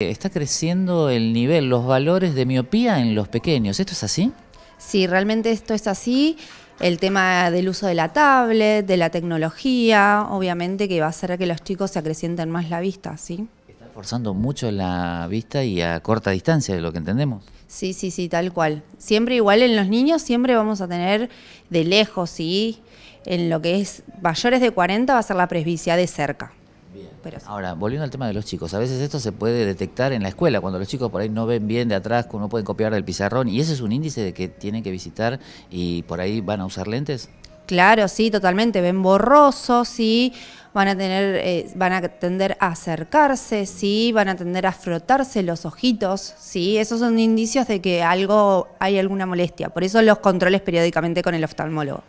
Está creciendo el nivel, los valores de miopía en los pequeños. ¿Esto es así? Sí, realmente esto es así. El tema del uso de la tablet, de la tecnología, obviamente que va a hacer que los chicos se acrecienten más la vista, ¿sí? Está forzando mucho la vista y a corta distancia de lo que entendemos. Sí, sí, sí, tal cual. Siempre igual en los niños, siempre vamos a tener de lejos, y En lo que es mayores de 40 va a ser la presbicia de cerca. Bien. Ahora, volviendo al tema de los chicos, a veces esto se puede detectar en la escuela, cuando los chicos por ahí no ven bien de atrás, no pueden copiar del pizarrón, y ese es un índice de que tienen que visitar y por ahí van a usar lentes. Claro, sí, totalmente, ven borrosos, sí, van a tener, eh, van a tender a acercarse, sí, van a tender a frotarse los ojitos, sí, esos son indicios de que algo, hay alguna molestia, por eso los controles periódicamente con el oftalmólogo.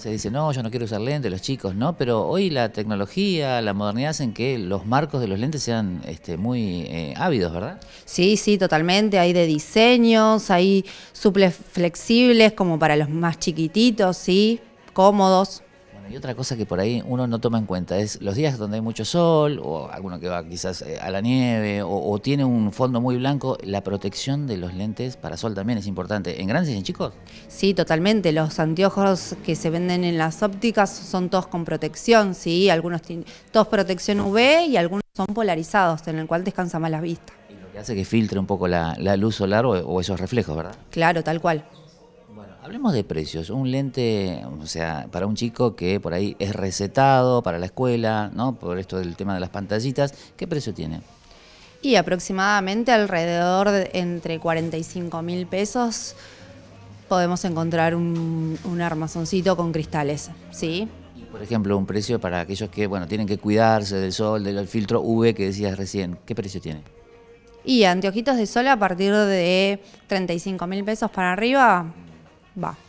Se dice, no, yo no quiero usar lentes, los chicos, ¿no? Pero hoy la tecnología, la modernidad hacen que los marcos de los lentes sean este, muy eh, ávidos, ¿verdad? Sí, sí, totalmente. Hay de diseños, hay suples flexibles como para los más chiquititos, sí, cómodos y otra cosa que por ahí uno no toma en cuenta es los días donde hay mucho sol, o alguno que va quizás eh, a la nieve, o, tiene un fondo muy blanco, la protección de los lentes para sol también es importante. ¿En grandes y en chicos? Sí, totalmente. Los anteojos que se venden en las ópticas son todos con protección, sí, algunos tienen todos protección UV y algunos son polarizados, en el cual descansa más la vista. Y lo que hace que filtre un poco la, luz solar o esos reflejos, ¿verdad? Claro, tal cual. Hablemos de precios. Un lente, o sea, para un chico que por ahí es recetado para la escuela, ¿no? Por esto del tema de las pantallitas, ¿qué precio tiene? Y aproximadamente alrededor de entre 45 mil pesos podemos encontrar un, armazoncito con cristales, ¿sí? Y por ejemplo, un precio para aquellos que, bueno, tienen que cuidarse del sol, del filtro UV que decías recién, ¿qué precio tiene? Y anteojitos de sol a partir de 35 mil pesos para arriba Bah.